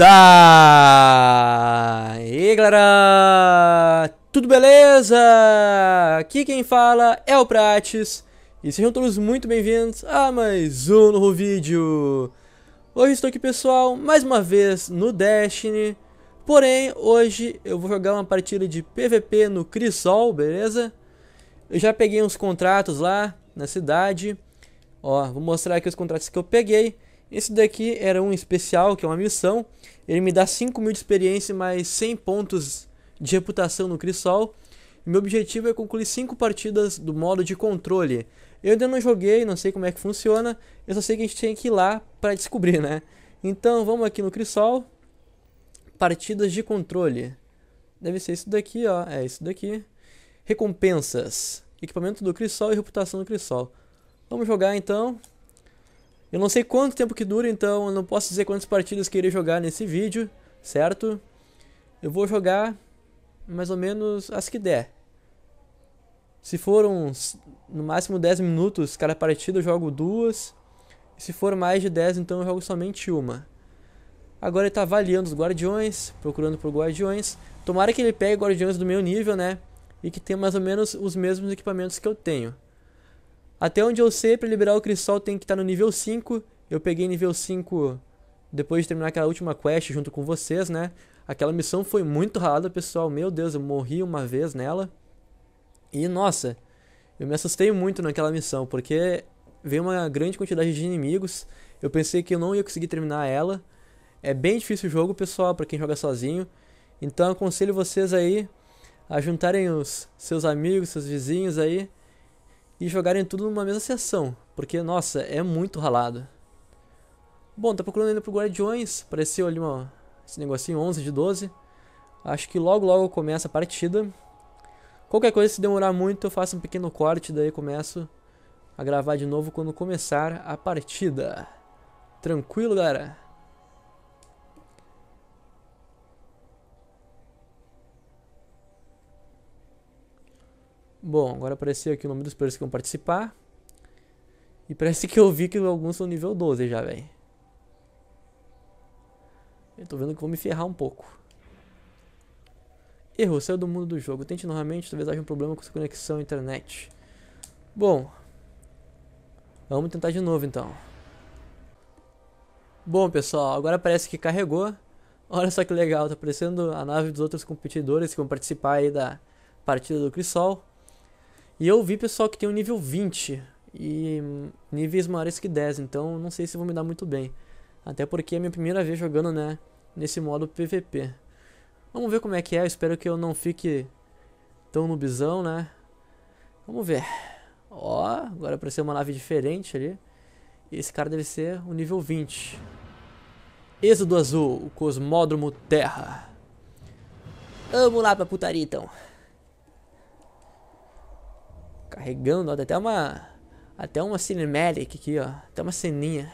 Daí tá! galera, tudo beleza? Aqui quem fala é o Prates e sejam todos muito bem-vindos a mais um novo vídeo. Hoje estou aqui pessoal, mais uma vez no Destiny, porém hoje eu vou jogar uma partida de PVP no Crisol, beleza? Eu já peguei uns contratos lá na cidade, ó, vou mostrar aqui os contratos que eu peguei. Esse daqui era um especial, que é uma missão. Ele me dá 5 mil de experiência mais 100 pontos de reputação no Crisol. meu objetivo é concluir 5 partidas do modo de controle. Eu ainda não joguei, não sei como é que funciona. Eu só sei que a gente tem que ir lá para descobrir, né? Então vamos aqui no Crisol. Partidas de controle. Deve ser isso daqui, ó. É isso daqui. Recompensas. Equipamento do Crisol e reputação do Crisol. Vamos jogar então. Eu não sei quanto tempo que dura, então eu não posso dizer quantas partidas que irei jogar nesse vídeo, certo? Eu vou jogar mais ou menos as que der. Se for uns, no máximo 10 minutos cada partida, eu jogo duas. Se for mais de 10, então eu jogo somente uma. Agora ele tá avaliando os guardiões, procurando por guardiões. Tomara que ele pegue guardiões do meu nível, né? E que tenha mais ou menos os mesmos equipamentos que eu tenho. Até onde eu sei, para liberar o Crisol tem que estar tá no nível 5. Eu peguei nível 5 depois de terminar aquela última quest junto com vocês, né? Aquela missão foi muito ralada, pessoal. Meu Deus, eu morri uma vez nela. E nossa, eu me assustei muito naquela missão, porque veio uma grande quantidade de inimigos. Eu pensei que eu não ia conseguir terminar ela. É bem difícil o jogo, pessoal, para quem joga sozinho. Então aconselho vocês aí a juntarem os seus amigos, seus vizinhos aí e jogarem tudo numa mesma sessão, porque nossa, é muito ralado. Bom, tá procurando ainda pro Guardiões, apareceu ali uma, esse negocinho 11 de 12. Acho que logo logo começa a partida. Qualquer coisa, se demorar muito, eu faço um pequeno corte, daí começo a gravar de novo quando começar a partida. Tranquilo, galera? Bom, agora apareceu aqui o nome dos players que vão participar. E parece que eu vi que alguns são nível 12 já, velho. Eu tô vendo que vou me ferrar um pouco. Erro, saiu do mundo do jogo. Tente novamente, talvez haja um problema com sua conexão à internet. Bom. Vamos tentar de novo, então. Bom, pessoal, agora parece que carregou. Olha só que legal, tá aparecendo a nave dos outros competidores que vão participar aí da partida do Crisol. E eu vi pessoal que tem um nível 20 e níveis maiores que 10, então não sei se vou me dar muito bem. Até porque é minha primeira vez jogando, né, nesse modo PVP. Vamos ver como é que é, eu espero que eu não fique tão noobzão, né. Vamos ver. Ó, agora apareceu uma nave diferente ali. E esse cara deve ser o nível 20. Êxodo Azul, o Cosmódromo Terra. Vamos lá pra putaria então. Carregando, ó, até uma. Até uma cinematic aqui, ó. Até uma ceninha.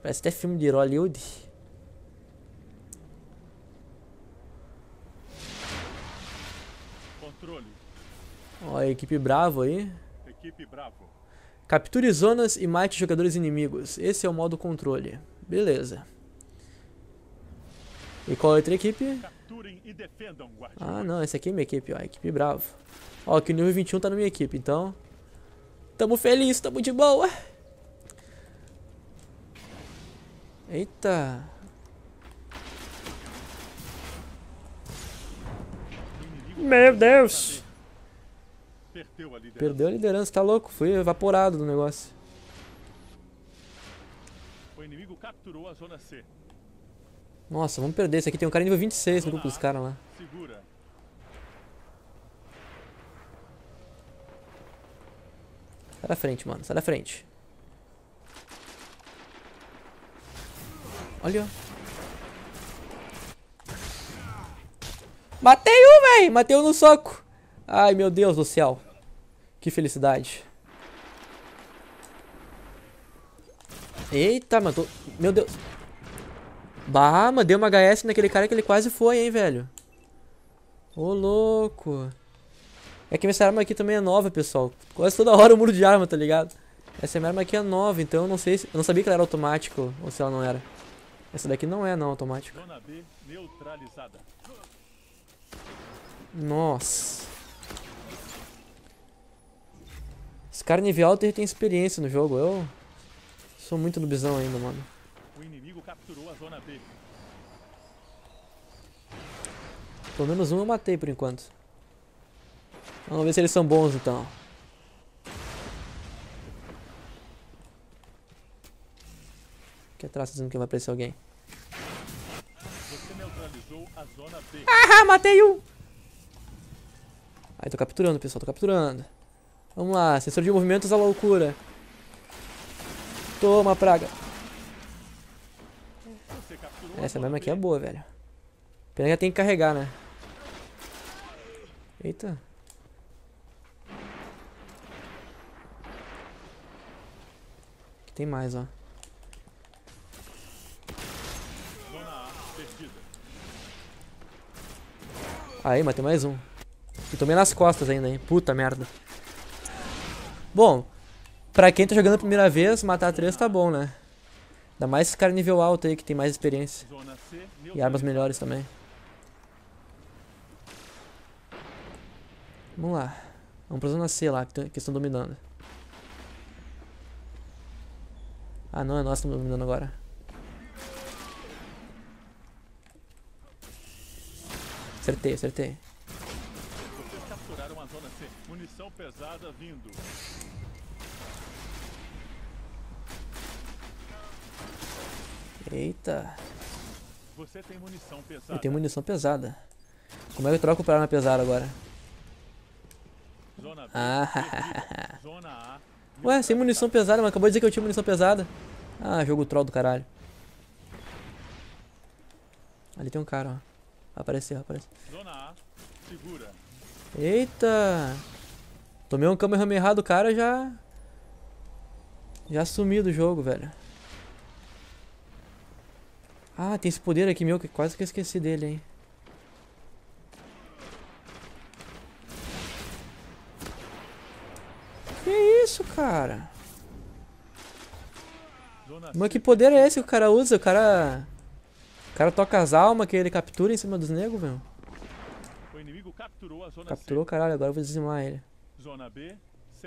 Parece até filme de Hollywood. Controle. Ó, a equipe bravo aí. Equipe bravo. Capture zonas e mate jogadores inimigos. Esse é o modo controle. Beleza. E qual é a outra equipe? Capture ah, não, esse aqui é minha equipe, ó. Equipe bravo. Ó, que o nível 21 tá na minha equipe, então... Tamo feliz, tamo de boa. Eita. Meu Deus. Perdeu a liderança, Perdeu a liderança tá louco? Fui evaporado do negócio. O inimigo capturou a zona C. Nossa, vamos perder Esse aqui. Tem um cara nível 26 no grupo dos caras lá. Sai da frente, mano. Sai da frente. Olha. Matei um, velho. Matei um no soco. Ai, meu Deus do céu. Que felicidade. Eita, mano. Tô... Meu Deus. Bah, mandei uma HS naquele cara que ele quase foi, hein, velho. Ô, louco. É que essa arma aqui também é nova, pessoal. Quase toda hora o muro de arma, tá ligado? Essa minha arma aqui é nova, então eu não sei se... Eu não sabia que ela era automático, ou se ela não era. Essa daqui não é, não, automático. Nossa. Esse cara nível alto tem experiência no jogo. Eu sou muito noobzão ainda, mano. O inimigo capturou a zona B. Pelo menos um eu matei por enquanto. Vamos ver se eles são bons então. Aqui atrás dizendo que vai aparecer alguém. Ah, ah, matei um! Aí tô capturando, pessoal, tô capturando. Vamos lá, sensor de movimentos à loucura. Toma, praga. Essa mesma aqui é boa, velho. Pena que tem que carregar, né? Eita. Aqui tem mais, ó. Aí, matei mais um. E tomei nas costas ainda, hein? Puta merda. Bom, pra quem tá jogando a primeira vez, matar três tá bom, né? Ainda mais esse cara nível alto aí, que tem mais experiência. E armas melhores também. Vamos lá. Vamos pra zona C lá, que estão dominando. Ah não, é nós que estamos dominando agora. Acertei, acertei. Vocês capturaram a zona C. Munição pesada vindo. Eita. Você tem munição pesada. Eu tenho munição pesada. Como é que eu troco pra arma pesada agora? Zona B, ah. Zona A, Ué, sem munição pesada, mas acabou de dizer que eu tinha munição pesada. Ah, jogo troll do caralho. Ali tem um cara, ó. apareceu. apareceu. Zona A, segura. Eita! Tomei um Kamehameha do cara já... Já sumi do jogo, velho. Ah, tem esse poder aqui meu que quase que eu esqueci dele, hein. Que isso, cara? Mas que poder é esse que o cara usa? O cara... O cara toca as almas que ele captura em cima dos negros, velho. capturou, capturou caralho. Agora eu vou dizimar ele. Zona B,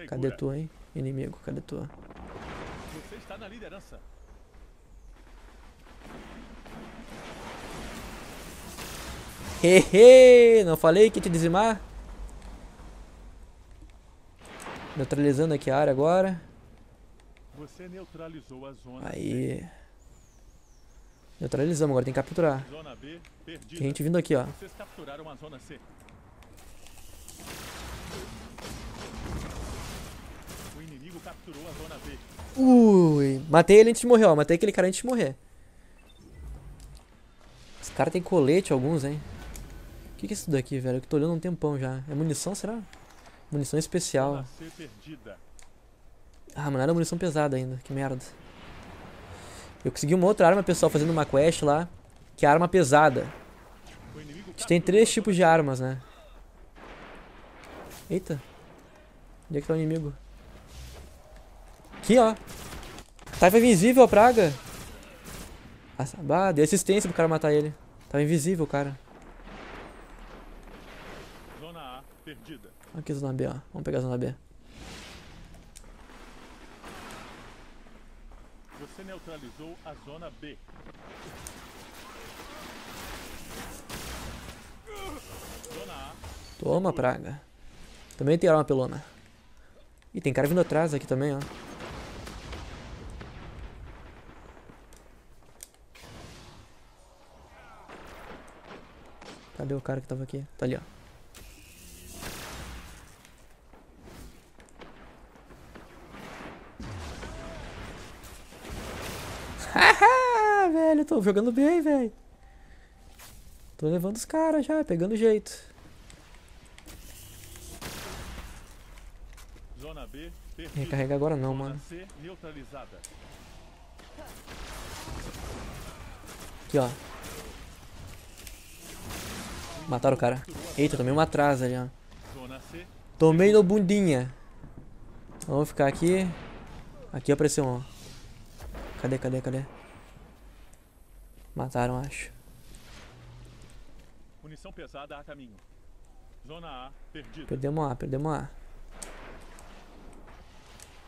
Cadê tu, hein? Inimigo, cadê tu? Você está na liderança. Hehe, não falei que te dizimar? Neutralizando aqui a área agora. Você neutralizou a zona Aí. Neutralizamos, agora tem que capturar. Zona B, Tem gente vindo aqui, ó. Vocês capturaram a zona C. O inimigo capturou a zona B. Ui, matei ele antes de morrer, ó. Matei aquele cara antes de morrer. Esse cara tem colete alguns, hein. O que, que é isso daqui, velho? Eu tô olhando um tempão já. É munição, será? Munição especial. Ah, mano, era munição pesada ainda. Que merda. Eu consegui uma outra arma, pessoal, fazendo uma quest lá. Que é a arma pesada. A gente tem três tipos de armas, né? Eita. Onde é que tá o inimigo? Aqui, ó. Tava invisível a praga. Ah, deu assistência pro cara matar ele. Tava invisível, cara. Perdida. Aqui a zona B, ó. Vamos pegar a zona B. Você neutralizou a zona B. Zona A. Toma, praga. Também tem arma pelona. Ih, tem cara vindo atrás aqui também, ó. Cadê o cara que tava aqui? Tá ali, ó. tô jogando bem, velho. Tô levando os caras já, pegando jeito. Zona B, Recarrega agora não, mano. Aqui, ó. Mataram o cara. Eita, tomei uma atrás ali, ó. Tomei no bundinha. Vamos ficar aqui. Aqui apareceu um, ó. Cadê, cadê, cadê? Mataram, acho. Munição pesada a caminho. Zona A, perdida. Perdemos A, perdemos A.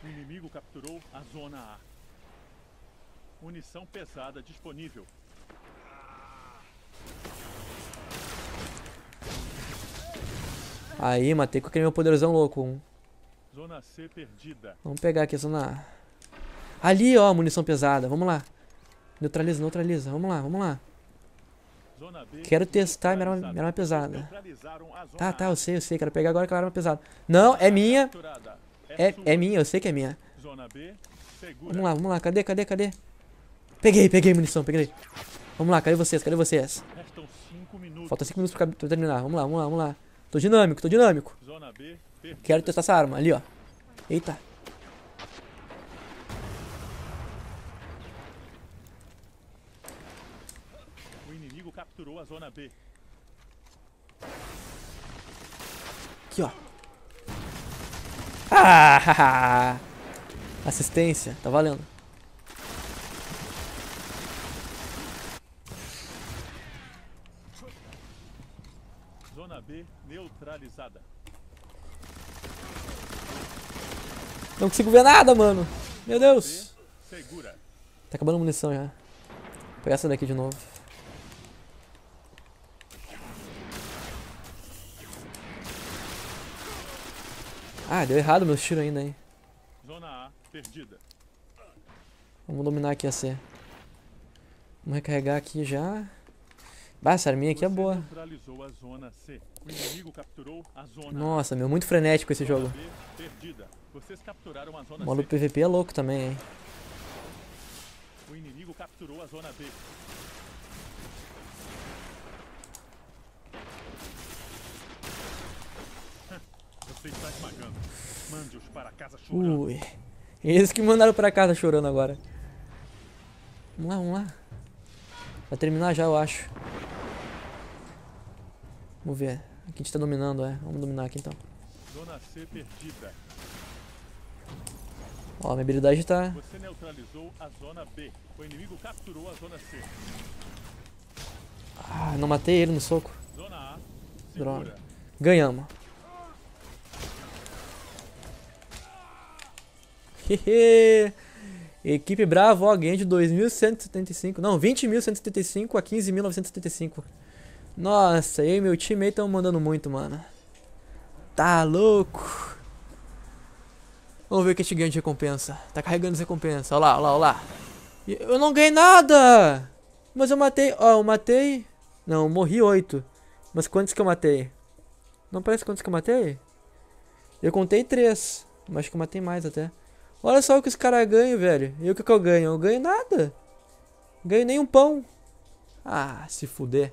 O inimigo capturou a zona A. Munição pesada disponível. Aí, matei com aquele meu poderosão louco. Um. Zona C perdida. Vamos pegar aqui a zona A. Ali, ó, munição pesada. Vamos lá. Neutraliza, neutraliza. Vamos lá, vamos lá. Quero testar minha arma, minha arma pesada. Tá, tá, eu sei, eu sei. Quero pegar agora aquela arma pesada. Não, é minha. É, é, é minha, eu sei que é minha. Vamos lá, vamos lá. Cadê, cadê, cadê? Peguei, peguei munição, peguei. Vamos lá, cadê vocês, cadê vocês? Falta 5 minutos pra, pra terminar. Vamos lá, vamos lá, vamos lá. Tô dinâmico, tô dinâmico. Quero testar essa arma ali, ó. Eita. capturou a zona B. Aqui, ó. Ah, assistência, tá valendo. Zona B neutralizada. Não consigo ver nada, mano. Meu Deus. Tá acabando a munição já. Vou pegar essa daqui de novo. Ah, deu errado meus tiros ainda, hein. Zona A, perdida. Vamos dominar aqui a C. Vamos recarregar aqui já. Bah, essa arminha aqui é boa. Nossa, meu, muito frenético esse jogo. O modo PVP é louco também, hein. Mande-os para casa chorando. Ui. Eles que mandaram para casa chorando agora. Vamos lá, vamos lá. Vai terminar já, eu acho. Vamos ver. Aqui a gente tá dominando, é. Vamos dominar aqui então. Zona C perdida. Ó, minha habilidade tá. Você neutralizou a zona B. O inimigo capturou a zona C. Ah, não matei ele no soco. Zona A. Segura. Droga. Ganhamos. Equipe Bravo, ó, ganhei de 2.175, não, 20.175 a 15.975. Nossa, eu e meu time aí estão mandando muito, mano. Tá louco. Vamos ver o que a gente ganha de recompensa. Tá carregando as recompensas, olha lá, olha lá, olha lá. Eu não ganhei nada! Mas eu matei, ó, eu matei... Não, eu morri oito. Mas quantos que eu matei? Não parece quantos que eu matei? Eu contei três. Mas acho que eu matei mais até. Olha só o que os caras ganham, velho. E o que, que eu ganho? Eu ganho nada. Ganho nem um pão. Ah, se fuder.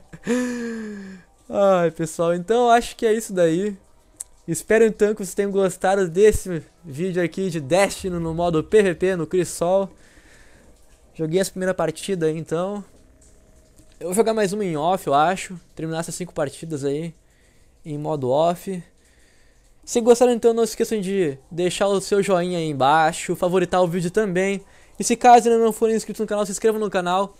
Ai, pessoal, então acho que é isso daí. Espero então que vocês tenham gostado desse vídeo aqui de Destino no modo PVP no Crisol. Joguei as primeiras partidas aí, então. Eu vou jogar mais uma em off, eu acho. Terminar essas cinco partidas aí em modo off. Se gostaram então não se esqueçam de deixar o seu joinha aí embaixo, favoritar o vídeo também. E se caso ainda não forem inscritos no canal, se inscrevam no canal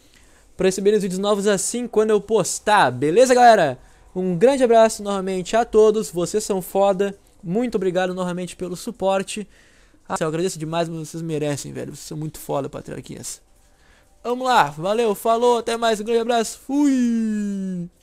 para receber os vídeos novos assim quando eu postar. Beleza, galera? Um grande abraço novamente a todos, vocês são foda. Muito obrigado novamente pelo suporte. Ah, eu agradeço demais, mas vocês merecem, velho. Vocês são muito foda, patriarquias. Vamos lá, valeu, falou, até mais, um grande abraço, fui!